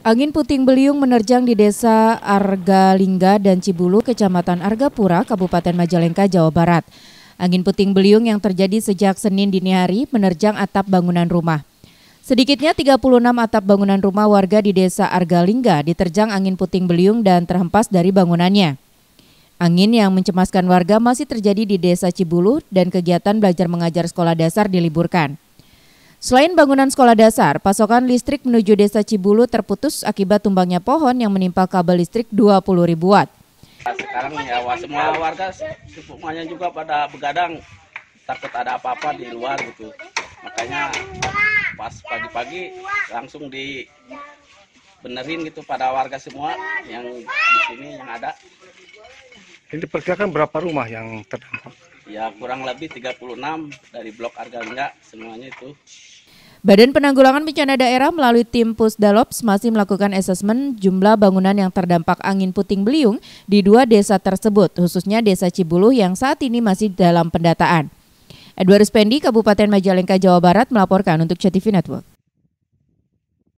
Angin puting beliung menerjang di desa Argalingga dan Cibulu, kecamatan Argapura, Kabupaten Majalengka, Jawa Barat. Angin puting beliung yang terjadi sejak Senin dini hari menerjang atap bangunan rumah. Sedikitnya 36 atap bangunan rumah warga di desa Argalingga diterjang angin puting beliung dan terhempas dari bangunannya. Angin yang mencemaskan warga masih terjadi di desa Cibulu dan kegiatan belajar mengajar sekolah dasar diliburkan. Selain bangunan sekolah dasar, pasokan listrik menuju desa Cibulu terputus akibat tumbangnya pohon yang menimpa kabel listrik 20 ribu watt. Sekarang ya semua warga semuanya juga pada begadang takut ada apa-apa di luar gitu. Makanya pas pagi-pagi langsung di benerin gitu pada warga semua yang di sini yang ada. Ini diperkirakan berapa rumah yang terdampak? ya kurang lebih 36 dari blok Arganda semuanya itu. Badan Penanggulangan Bencana Daerah melalui tim Pusdalops masih melakukan asesmen jumlah bangunan yang terdampak angin puting beliung di dua desa tersebut, khususnya Desa Cibuluh yang saat ini masih dalam pendataan. Edward Spendi, Kabupaten Majalengka, Jawa Barat melaporkan untuk CTV Network.